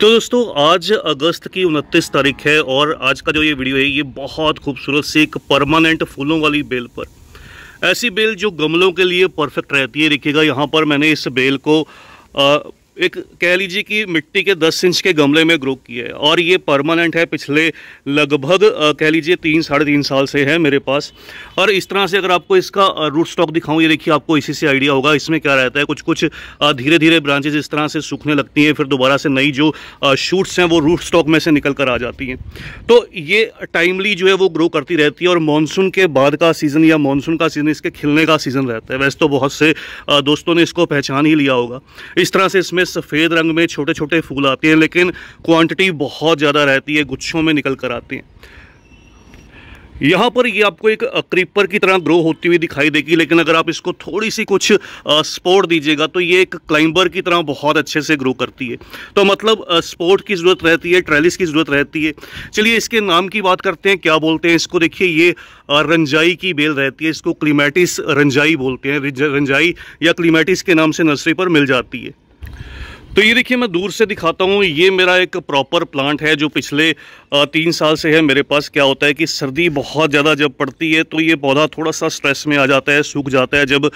तो दोस्तों आज अगस्त की उनतीस तारीख है और आज का जो ये वीडियो है ये बहुत खूबसूरत सी एक परमानेंट फूलों वाली बेल पर ऐसी बेल जो गमलों के लिए परफेक्ट रहती है देखिएगा यहाँ पर मैंने इस बेल को एक कह लीजिए कि मिट्टी के 10 इंच के गमले में ग्रो की है और ये परमानेंट है पिछले लगभग कह लीजिए तीन साढ़े तीन साल से है मेरे पास और इस तरह से अगर आपको इसका रूट स्टॉक दिखाऊं ये देखिए आपको इसी से आइडिया होगा इसमें क्या रहता है कुछ कुछ धीरे धीरे ब्रांचेज इस तरह से सूखने लगती हैं फिर दोबारा से नई जो शूट्स हैं वो रूट स्टॉक में से निकल कर आ जाती हैं तो ये टाइमली जो है वो ग्रो करती रहती है और मानसून के बाद का सीज़न या मानसून का सीज़न इसके खिलने का सीज़न रहता है वैसे तो बहुत से दोस्तों ने इसको पहचान ही लिया होगा इस तरह से इसमें सफ़ेद रंग में छोटे छोटे फूल आते हैं लेकिन क्वांटिटी बहुत ज़्यादा रहती है गुच्छों में निकल कर आते हैं यहाँ पर ये आपको एक क्रीपर की तरह ग्रो होती हुई दिखाई देगी लेकिन अगर आप इसको थोड़ी सी कुछ स्पोर्ट दीजिएगा तो ये एक क्लाइंबर की तरह बहुत अच्छे से ग्रो करती है तो मतलब स्पोर्ट की ज़रूरत रहती है ट्रेलिस की ज़रूरत रहती है चलिए इसके नाम की बात करते हैं क्या बोलते हैं इसको देखिए ये रंजाई की बेल रहती है इसको क्लीमेटिस रंजाई बोलते हैं रंजाई या क्लीमेटिस के नाम से नर्सरी पर मिल जाती है तो ये देखिए मैं दूर से दिखाता हूँ ये मेरा एक प्रॉपर प्लांट है जो पिछले तीन साल से है मेरे पास क्या होता है कि सर्दी बहुत ज़्यादा जब पड़ती है तो ये पौधा थोड़ा सा स्ट्रेस में आ जाता है सूख जाता है जब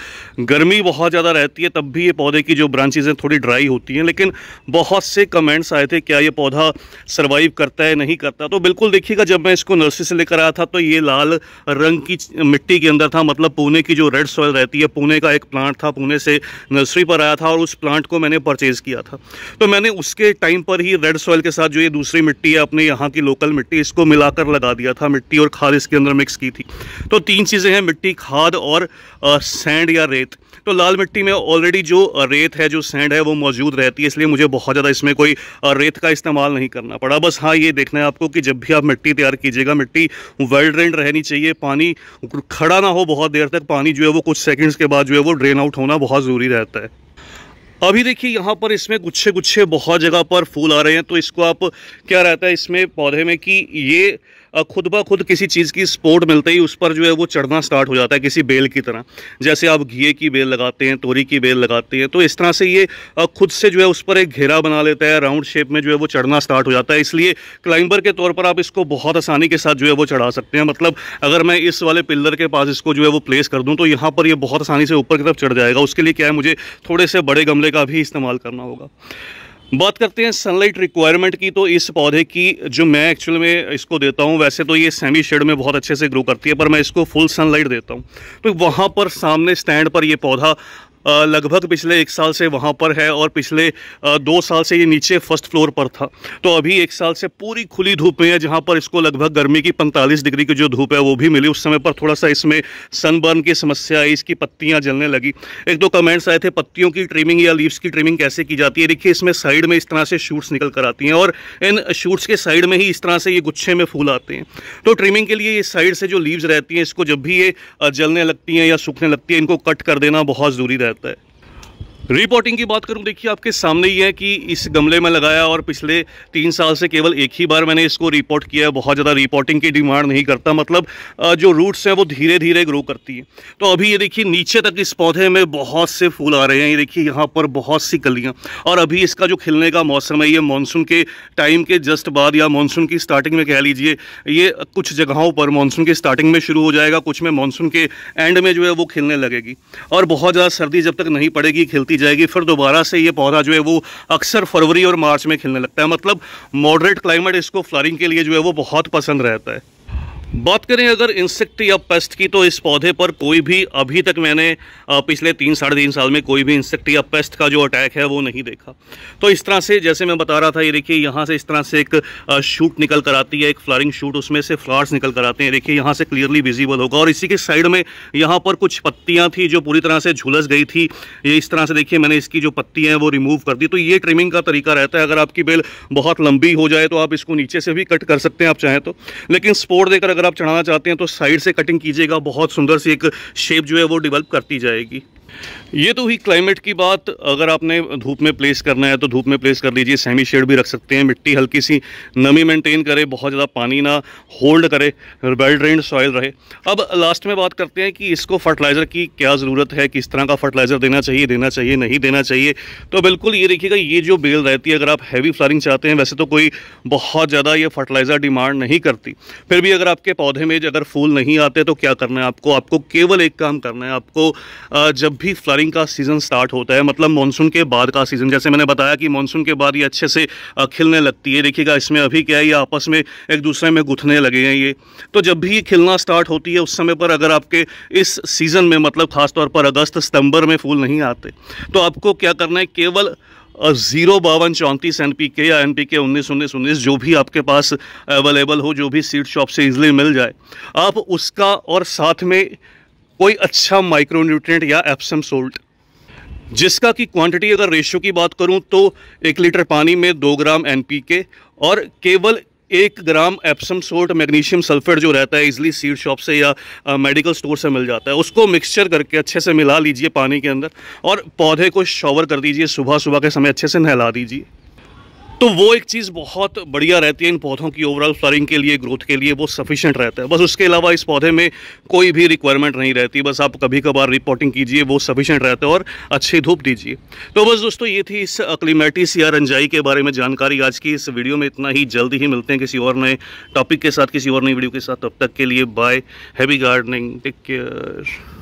गर्मी बहुत ज़्यादा रहती है तब भी ये पौधे की जो ब्रांचेज हैं थोड़ी ड्राई होती हैं लेकिन बहुत से कमेंट्स आए थे क्या ये पौधा सर्वाइव करता है नहीं करता तो बिल्कुल देखिएगा जब मैं इसको नर्सरी से लेकर आया था तो ये लाल रंग की मिट्टी के अंदर था मतलब पुणे की जो रेड सॉयल रहती है पुणे का एक प्लांट था पुणे से नर्सरी पर आया था और उस प्लांट को मैंने परचेज़ किया था था तो मैंने उसके टाइम पर ही रेड सॉइल के साथ जो ये दूसरी मिट्टी है अपने यहाँ की लोकल मिट्टी इसको मिलाकर लगा दिया था मिट्टी और खाद इसके अंदर मिक्स की थी तो तीन चीज़ें हैं मिट्टी खाद और सैंड या रेत तो लाल मिट्टी में ऑलरेडी जो रेत है जो सैंड है वो मौजूद रहती है इसलिए मुझे बहुत ज़्यादा इसमें कोई रेत का इस्तेमाल नहीं करना पड़ा बस हाँ ये देखना है आपको कि जब भी आप मिट्टी तैयार कीजिएगा मिट्टी वेल ड्रेन रहनी चाहिए पानी खड़ा ना हो बहुत देर तक पानी जो है वो कुछ सेकंड्स के बाद जो है वो ड्रेन आउट होना बहुत ज़रूरी रहता है अभी देखिए यहाँ पर इसमें गुच्छे गुच्छे बहुत जगह पर फूल आ रहे हैं तो इसको आप क्या रहता है इसमें पौधे में कि ये खुद ब खुद किसी चीज़ की सपोर्ट मिलते ही उस पर जो है वो चढ़ना स्टार्ट हो जाता है किसी बेल की तरह जैसे आप घिए की बेल लगाते हैं तोरी की बेल लगाते हैं तो इस तरह से ये खुद से जो है उस पर एक घेरा बना लेता है राउंड शेप में जो है वो चढ़ना स्टार्ट हो जाता है इसलिए क्लाइंबर के तौर पर आप इसको बहुत आसानी के साथ जो है वो चढ़ा सकते हैं मतलब अगर मैं इस वाले पिल्लर के पास इसको जो है वो प्लेस कर दूँ तो यहाँ पर यह बहुत आसानी से ऊपर की तरफ चढ़ जाएगा उसके लिए क्या है मुझे थोड़े से बड़े गमले का भी इस्तेमाल करना होगा बात करते हैं सनलाइट रिक्वायरमेंट की तो इस पौधे की जो मैं एक्चुअल में इसको देता हूँ वैसे तो ये सेमी शेड में बहुत अच्छे से ग्रो करती है पर मैं इसको फुल सनलाइट देता हूँ तो वहाँ पर सामने स्टैंड पर ये पौधा लगभग पिछले एक साल से वहाँ पर है और पिछले दो साल से ये नीचे फर्स्ट फ्लोर पर था तो अभी एक साल से पूरी खुली धूप में है जहाँ पर इसको लगभग गर्मी की पैंतालीस डिग्री की जो धूप है वो भी मिली उस समय पर थोड़ा सा इसमें सनबर्न की समस्या आई इसकी पत्तियाँ जलने लगी एक दो कमेंट्स आए थे पत्तियों की ट्रिमिंग या लीव्स की ट्रिमिंग कैसे की जाती है देखिए इसमें साइड में इस तरह से शूट्स निकल कर आती हैं और इन शूट्स के साइड में ही इस तरह से ये गुच्छे में फूल आते हैं तो ट्रिमिंग के लिए ये साइड से जो लीव्स रहती हैं इसको जब भी ये जलने लगती हैं या सूखने लगती है इनको कट कर देना बहुत ज़रूरी रहता है ഭാഗത്ത് रिपोर्टिंग की बात करूं देखिए आपके सामने ही है कि इस गमले में लगाया और पिछले तीन साल से केवल एक ही बार मैंने इसको रिपोर्ट किया है बहुत ज़्यादा रिपोर्टिंग की डिमांड नहीं करता मतलब जो रूट्स हैं वो धीरे धीरे ग्रो करती हैं तो अभी ये देखिए नीचे तक इस पौधे में बहुत से फूल आ रहे हैं ये देखिए यहाँ पर बहुत सी कलियाँ और अभी इसका जो खिलने का मौसम है ये मानसून के टाइम के जस्ट बाद या मानसून की स्टार्टिंग में कह लीजिए ये कुछ जगहों पर मानसून की स्टार्टिंग में शुरू हो जाएगा कुछ में मानसून के एंड में जो है वो खिलने लगेगी और बहुत ज़्यादा सर्दी जब तक नहीं पड़ेगी खिलती बढ़ती जाएगी फिर दोबारा से ये पौधा जो है वो अक्सर फरवरी और मार्च में खिलने लगता है मतलब मॉडरेट क्लाइमेट इसको फ्लारिंग के लिए जो है वो बहुत पसंद रहता है बात करें अगर इंसेक्ट या पेस्ट की तो इस पौधे पर कोई भी अभी तक मैंने पिछले तीन साढ़े तीन साल में कोई भी इंसेक्ट या पेस्ट का जो अटैक है वो नहीं देखा तो इस तरह से जैसे मैं बता रहा था ये देखिए यहाँ से इस तरह से एक शूट निकल कर आती है एक फ्लारिंग शूट उसमें से फ्लावर्स निकल कर आते हैं देखिए यहाँ से क्लियरली विजिबल होगा और इसी के साइड में यहाँ पर कुछ पत्तियाँ थी जो पूरी तरह से झुलस गई थी ये इस तरह से देखिए मैंने इसकी जो पत्ती हैं वो रिमूव कर दी तो ये ट्रिमिंग का तरीका रहता है अगर आपकी बेल बहुत लंबी हो जाए तो आप इसको नीचे से भी कट कर सकते हैं आप चाहें तो लेकिन स्पोर्ट देकर अगर अगर आप चढ़ाना चाहते हैं तो साइड से कटिंग कीजिएगा बहुत सुंदर सी एक शेप जो है वो डिवेल्प करती जाएगी ये तो हुई क्लाइमेट की बात अगर आपने धूप में प्लेस करना है तो धूप में प्लेस कर लीजिए सेमी शेड भी रख सकते हैं मिट्टी हल्की सी नमी मेंटेन करे बहुत ज़्यादा पानी ना होल्ड करे वेल ड्रेन सॉइल रहे अब लास्ट में बात करते हैं कि इसको फर्टिलाइज़र की क्या ज़रूरत है किस तरह का फर्टिलाइज़र देना चाहिए देना चाहिए नहीं देना चाहिए तो बिल्कुल ये देखिएगा ये जो बेल रहती है अगर आप हैवी फ्लारिंग चाहते हैं वैसे तो कोई बहुत ज़्यादा ये फर्टिलाइज़र डिमांड नहीं करती फिर भी अगर आपके के पौधे में अगर फूल नहीं आते तो क्या करना है आपको आपको केवल एक काम करना है आपको जब भी फ्लरिंग का सीज़न स्टार्ट होता है मतलब मानसून के बाद का सीज़न जैसे मैंने बताया कि मानसून के बाद ये अच्छे से खिलने लगती है देखिएगा इसमें अभी क्या है ये आपस में एक दूसरे में गुथने लगे हैं ये तो जब भी ये खिलना स्टार्ट होती है उस समय पर अगर आपके इस सीज़न में मतलब खासतौर पर अगस्त सितंबर में फूल नहीं आते तो आपको क्या करना है केवल ज़ीरो बावन चौंतीस एन पी के या एन पी के उन्नीस उन्नीस उन्नीस जो भी आपके पास अवेलेबल हो जो भी सीड शॉप से इजिली मिल जाए आप उसका और साथ में कोई अच्छा माइक्रो या एप्सम सोल्ट जिसका कि क्वांटिटी अगर रेशियो की बात करूं तो एक लीटर पानी में दो ग्राम एन पी के और केवल एक gram Epsom salt magnesium sulphate जो रहता है इजली सीड शॉप से या आ, मेडिकल स्टोर से मिल जाता है उसको मिक्सचर करके अच्छे से मिला लीजिए पानी के अंदर और पौधे को शॉवर कर दीजिए सुबह सुबह के समय अच्छे से नहला दीजिए तो वो एक चीज़ बहुत बढ़िया रहती है इन पौधों की ओवरऑल फ्लरिंग के लिए ग्रोथ के लिए वो सफिशेंट रहता है बस उसके अलावा इस पौधे में कोई भी रिक्वायरमेंट नहीं रहती बस आप कभी कभार रिपोर्टिंग कीजिए वो सफिशेंट रहता है और अच्छी धूप दीजिए तो बस दोस्तों ये थी इस अक्लीमेटिस या रंजाई के बारे में जानकारी आज की इस वीडियो में इतना ही जल्द ही मिलते हैं किसी और नए टॉपिक के साथ किसी और नई वीडियो के साथ तब तक के लिए bye happy gardening take care